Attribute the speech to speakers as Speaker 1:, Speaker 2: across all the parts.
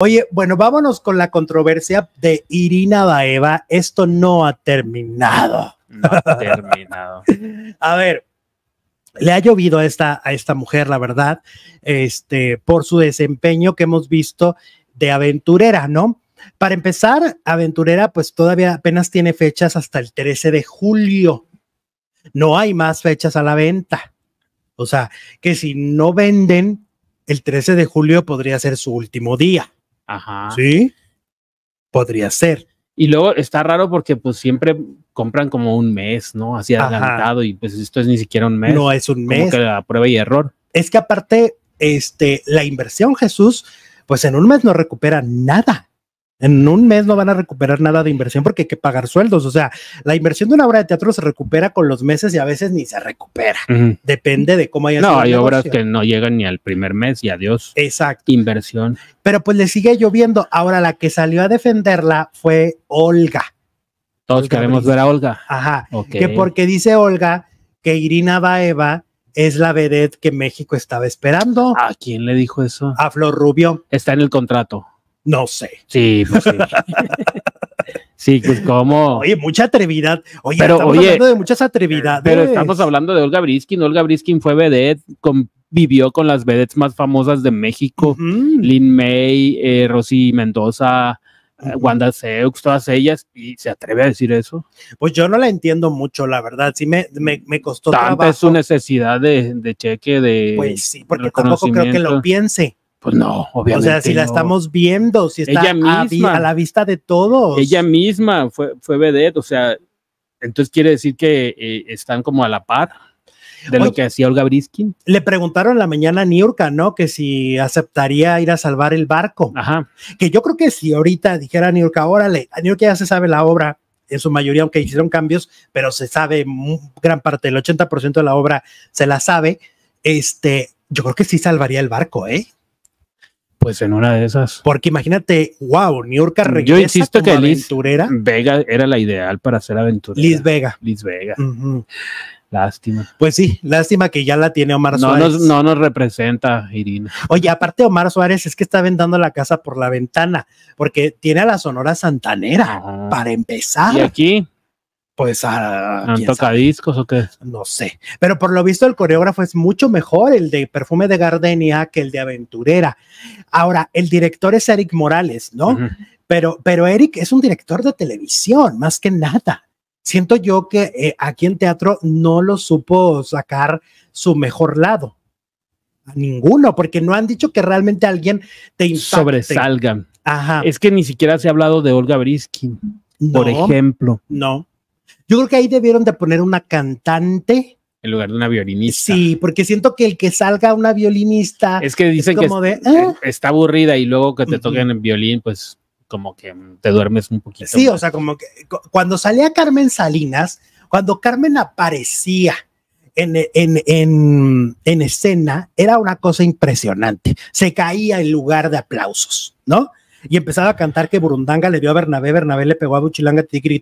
Speaker 1: Oye, bueno, vámonos con la controversia de Irina Baeva. Esto no ha terminado. No ha terminado. a ver, le ha llovido a esta, a esta mujer, la verdad, este, por su desempeño que hemos visto de aventurera, ¿no? Para empezar, aventurera, pues todavía apenas tiene fechas hasta el 13 de julio. No hay más fechas a la venta. O sea, que si no venden, el 13 de julio podría ser su último día. Ajá. Sí. Podría ser. Y luego está raro porque pues siempre compran como un mes, ¿no? Así adelantado
Speaker 2: y pues esto es ni siquiera un mes. No es un mes. la prueba
Speaker 1: y error. Es que aparte, este, la inversión, Jesús, pues en un mes no recupera nada. En un mes no van a recuperar nada de inversión porque hay que pagar sueldos. O sea, la inversión de una obra de teatro se recupera con los meses y a veces ni se recupera. Depende de cómo haya. No, hay obras que
Speaker 2: no llegan ni al primer mes y adiós. Exacto. Inversión.
Speaker 1: Pero pues le sigue lloviendo. Ahora la que salió a defenderla fue Olga.
Speaker 2: Todos queremos ver
Speaker 1: a Olga. Ajá. Que porque dice Olga que Irina Baeva es la vedette que México estaba esperando. ¿A quién le dijo eso? A Flor Rubio. Está en el contrato. No sé. Sí, pues sí. Pues, como. Oye, mucha atrevidad. Oye, pero, estamos hablando de muchas atrevidades. Pero estamos
Speaker 2: hablando de Olga Briskin. Olga Briskin fue vedette, convivió con las vedettes más famosas de México. Lynn Lin May, eh, Rosy Mendoza, eh, Wanda Seux, todas ellas, y se atreve a decir eso.
Speaker 1: Pues yo no la entiendo mucho, la verdad. Sí, me, me, me costó. Tanta es su
Speaker 2: necesidad de, cheque, de. Pues sí, porque tampoco creo que lo piense. Pues no, obviamente. O sea, si la estamos
Speaker 1: viendo, si está a, la vista de todos.
Speaker 2: Ella misma fue, fue vedette, o sea, entonces quiere decir que eh, están como a la par de lo que hacía Olga Briskin.
Speaker 1: Le preguntaron la mañana a Niurka, ¿no? Que si aceptaría ir a salvar el barco. Ajá. Que yo creo que si ahorita dijera Niurka, órale, a Niurka ya se sabe la obra, en su mayoría, aunque hicieron cambios, pero se sabe gran parte, el 80% de la obra se la sabe. Este, yo creo que sí salvaría el barco, ¿eh? pues en una de esas. Porque imagínate, wow, New York regresa Yo insisto Vega era la ideal para ser aventurera. Liz Vega. Liz Vega. Lástima. Pues sí, lástima que ya la tiene Omar no Suárez. Nos, no nos
Speaker 2: representa, Irina.
Speaker 1: Oye, aparte Omar Suárez es que está vendando la casa por la ventana, porque tiene a la Sonora Santanera, ah. para empezar. Y aquí, pues a. ¿Han
Speaker 2: discos o qué?
Speaker 1: No sé. Pero por lo visto, el coreógrafo es mucho mejor el de Perfume de Gardenia que el de Aventurera. Ahora, el director es Eric Morales, ¿no? pero, pero Eric es un director de televisión, más que nada. Siento yo que eh, aquí en teatro no lo supo sacar su mejor lado. A ninguno, porque no han dicho que realmente alguien te impacte. Sobresalgan. Ajá. Es que ni siquiera se ha hablado de Olga Briskin, por ejemplo. No. Yo creo que ahí debieron de poner una cantante. En lugar de una violinista. Sí, porque siento que el que salga una violinista. Es que dicen que eh, ah".
Speaker 2: está aburrida y luego que te toquen en el violín, pues como que te duermes un poquito. Sí, o sea,
Speaker 1: como que cuando salía Carmen Salinas, cuando Carmen aparecía en, escena, era una cosa impresionante. Se caía en lugar de aplausos, ¿no? y empezaba a cantar que Burundanga le dio a Bernabé, Bernabé le pegó a Buchilanga, tiquiri,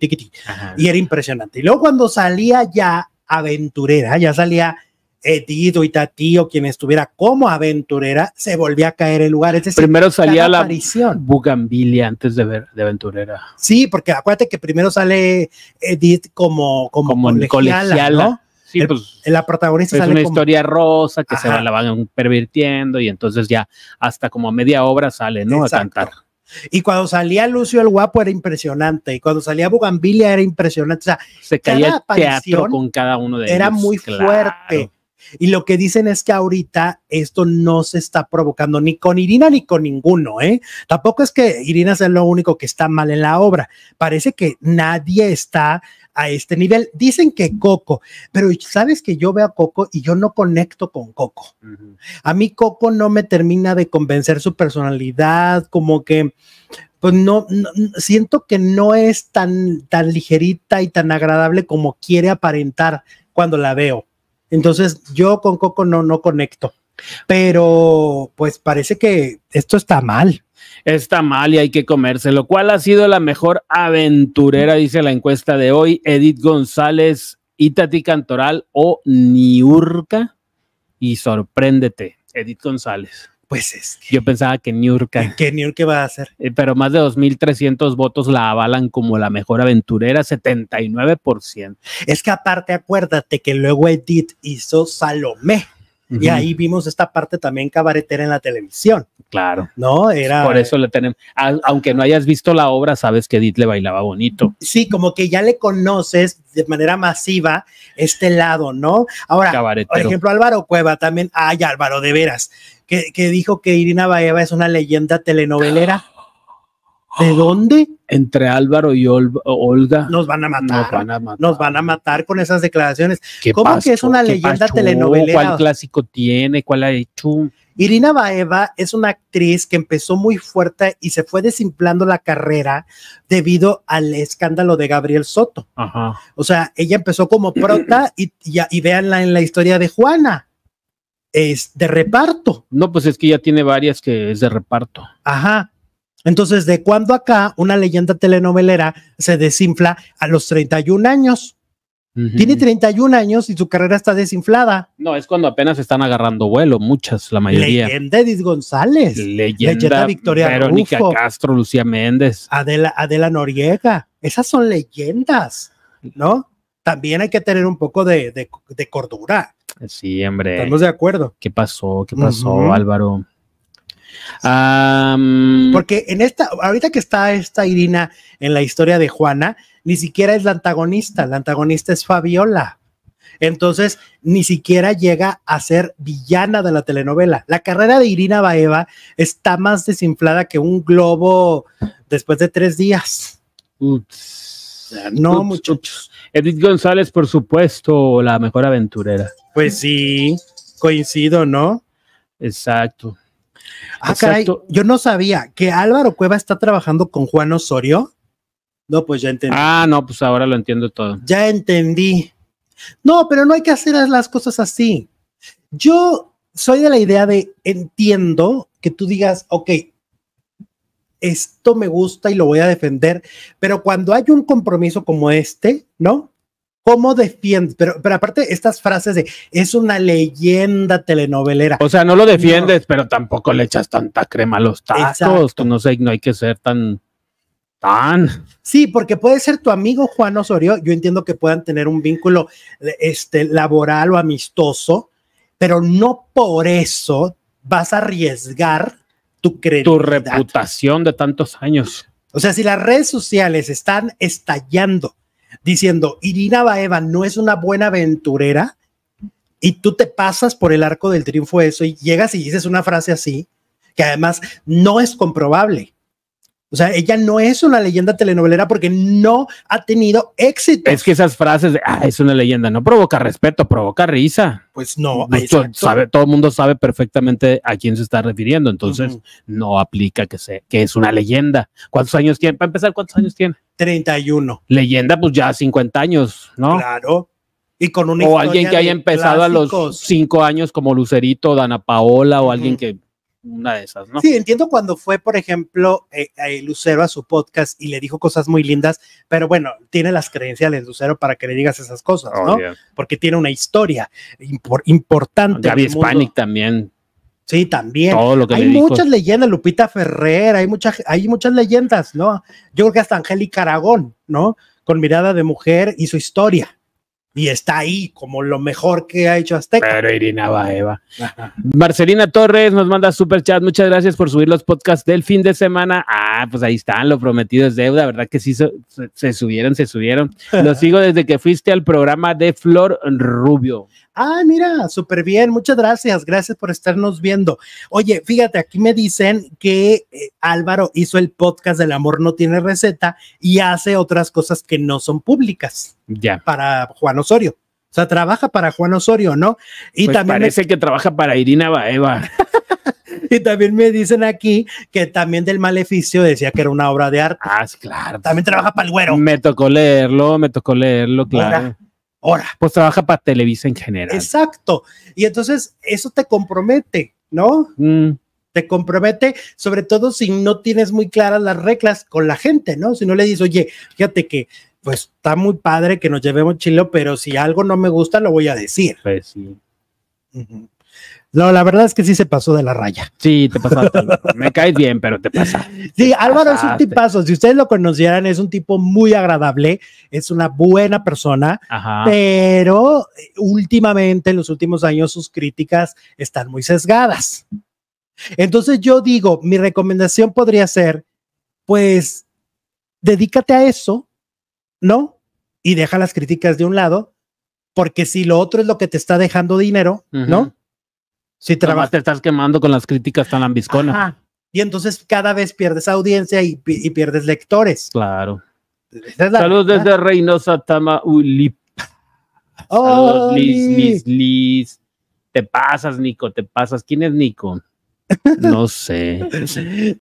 Speaker 1: y era impresionante. Y luego cuando salía ya aventurera, ya salía Edith o Tatío quien estuviera como aventurera, se volvía a caer el lugar. primero salía la Bugambilia antes de ver de aventurera. Sí, porque acuérdate que primero sale Edith como, como, como ¿no? Sí, pues, la protagonista es una
Speaker 2: historia rosa que se la van pervirtiendo y entonces ya hasta como a media obra sale, ¿no? A cantar.
Speaker 1: Y cuando salía Lucio el Guapo era impresionante. Y cuando salía Bugambilia era impresionante. O sea, se caía teatro con cada uno de ellos. Era muy fuerte. Y lo que dicen es que ahorita esto no se está provocando ni con Irina ni con ninguno, ¿eh? Tampoco es que Irina sea lo único que está mal en la obra. Parece que nadie está a este nivel. Dicen que Coco, pero sabes que yo veo a Coco y yo no conecto con Coco. A mí Coco no me termina de convencer su personalidad, como que pues no, no, siento que no es tan tan ligerita y tan agradable como quiere aparentar cuando la veo. Entonces, yo con Coco no no conecto. Pero pues parece que esto está mal está
Speaker 2: mal y hay que comérselo. cual ha sido la mejor aventurera, dice la encuesta de hoy? Edith González, Itati Cantoral o Niurka. Y sorpréndete, Edith González. Pues es. Que, Yo pensaba que Niurka. ¿Qué Niurka va a hacer? Eh, pero más de 2.300 votos la avalan como la mejor aventurera, 79%.
Speaker 1: Es que aparte, acuérdate que luego Edith hizo Salomé. Y ahí vimos esta parte también cabaretera en la televisión. Claro.
Speaker 2: ¿No? Era. Por eso le tenemos. aunque no hayas visto la obra, sabes que Edith le bailaba
Speaker 1: bonito. Sí, como que ya le conoces de manera masiva este lado, ¿no? Ahora, por ejemplo, Álvaro Cueva también. Ay, Álvaro, de veras. Que, que dijo que Irina Baeva es una leyenda telenovelera. ¿De oh. dónde? Entre Álvaro y Olga. Nos van a matar. Nos van a matar. con esas declaraciones. ¿Cómo que es una leyenda telenovela? ¿Cuál clásico tiene? ¿Cuál ha hecho? Irina Baeva es una actriz que empezó muy fuerte y se fue desimplando la carrera debido al escándalo de Gabriel Soto. Ajá. O sea, ella empezó como prota y, y, y véanla en la historia de Juana. Es de reparto.
Speaker 2: No, pues es que ya tiene varias que es de reparto.
Speaker 1: Ajá entonces, ¿de cuándo acá una leyenda telenovelera se desinfla a los 31 años? Tiene 31 años y su carrera está desinflada.
Speaker 2: No, es cuando apenas están agarrando vuelo, muchas, la mayoría.
Speaker 1: Leyenda Edith González. Leyenda, leyenda Victoria Verónica
Speaker 2: Castro, Lucía Méndez.
Speaker 1: Adela, Adela Noriega. Esas son leyendas, ¿no? También hay que tener un poco de, cordura.
Speaker 2: Sí, hombre. Estamos de
Speaker 1: acuerdo. ¿Qué pasó?
Speaker 2: ¿Qué pasó, Álvaro?
Speaker 1: Porque en esta, ahorita que está esta Irina en la historia de Juana, ni siquiera es la antagonista, la antagonista es Fabiola. Entonces, ni siquiera llega a ser villana de la telenovela. La carrera de Irina Baeva está más desinflada que un globo después de tres días. No, muchachos.
Speaker 2: Edith González, por supuesto, la mejor aventurera.
Speaker 1: Pues sí,
Speaker 2: coincido, ¿no? Exacto.
Speaker 1: Ah, caray, yo no sabía que Álvaro Cueva está trabajando con Juan Osorio. No, pues ya entendí.
Speaker 2: Ah, no, pues ahora lo entiendo todo.
Speaker 1: Ya entendí. No, pero no hay que hacer las cosas así. Yo soy de la idea de entiendo que tú digas, ok, esto me gusta y lo voy a defender, pero cuando hay un compromiso como este, ¿no? ¿Cómo defiendes? Pero, pero aparte, estas frases de es una leyenda telenovelera. O sea, no lo defiendes,
Speaker 2: pero tampoco le echas tanta crema a los tacos. No sé, no hay
Speaker 1: que ser tan. Tan. Sí, porque puede ser tu amigo Juan Osorio. Yo entiendo que puedan tener un vínculo eh, este, laboral o amistoso, pero no por eso vas a arriesgar tu Tu reputación de tantos años. O sea, si las redes sociales están estallando diciendo, Irina Baeva no es una buena aventurera y tú te pasas por el arco del triunfo eso y llegas y dices una frase así, que además no es comprobable. O sea, ella no es una leyenda telenovelera porque no ha tenido éxito. Es que esas frases de, ah, es una leyenda, no provoca respeto, provoca risa. Pues no, sabe,
Speaker 2: todo el mundo sabe perfectamente a quién se está refiriendo, entonces no aplica que, sea que es una leyenda. ¿Cuántos años tiene? Para empezar, ¿cuántos años tiene? 31. Leyenda, pues ya 50 años, ¿no?
Speaker 1: Claro. Y con un o alguien que haya empezado a los
Speaker 2: 5 años como Lucerito, Dana Paola, o alguien que
Speaker 1: una de esas, ¿no? Sí, entiendo cuando fue, por ejemplo, eh, eh, Lucero a su podcast y le dijo cosas muy lindas, pero bueno, tiene las credenciales, Lucero, para que le digas esas cosas, ¿no? Porque tiene una historia importante. Gaby Hispanic también Sí, también. hay muchas leyendas, Lupita Ferrer, hay, mucha, hay muchas leyendas, ¿no? Yo creo que hasta Angélica Aragón, ¿no? Con mirada de mujer y su historia, y está ahí como lo mejor que ha hecho Azteca. Pero Irina Eva. Eh,
Speaker 2: Marcelina Torres nos manda super chat. Muchas gracias por subir los podcasts del fin de semana. Ah, pues ahí están, lo prometido es deuda, ¿verdad? Que sí, se, subieron, se subieron. lo sigo desde que fuiste al programa de Flor Rubio.
Speaker 1: Ah, mira, súper bien, muchas gracias, gracias por estarnos viendo. Oye, fíjate, aquí me dicen que eh, Álvaro hizo el podcast del amor no tiene receta y hace otras cosas que no son públicas ya. para Juan Osorio. O sea, trabaja para Juan Osorio, ¿no? Y pues también parece que trabaja para Irina Baeva. y también me dicen aquí que también del maleficio decía que era una obra de arte. Ah, claro. También trabaja
Speaker 2: para el güero. Me tocó leerlo, me tocó leerlo, claro.
Speaker 1: Ahora, Pues trabaja para Televisa en general. Exacto. Y entonces eso te compromete, ¿no? Mm. te compromete, sobre todo si no tienes muy claras las reglas con la gente, ¿no? Si no le dices, oye, fíjate que pues está muy padre que nos llevemos chilo, pero si algo no me gusta, lo voy a decir. Pues sí. No, la verdad es que sí se pasó de la raya. Sí, te raya. me caes bien, pero te pasa. Sí, Álvaro es un tipazo. Si ustedes lo conocieran, es un tipo muy agradable, es una buena persona, pero eh, últimamente, en los últimos años, sus críticas están muy sesgadas. Entonces yo digo, mi recomendación podría ser, pues, dedícate a eso, no, y deja las críticas de un lado, porque si lo otro es lo que te está dejando dinero, ¿no? Si trabajas. Te estás quemando con las críticas tan ambisconas. Y entonces cada vez pierdes audiencia y, pierdes lectores. Claro.
Speaker 2: Saludos desde Reynosa, Tamaulip.
Speaker 1: Oh, Saludos, Liz, Liz,
Speaker 2: Liz. Te pasas, Nico, te pasas. ¿Quién es Nico?
Speaker 1: No sé.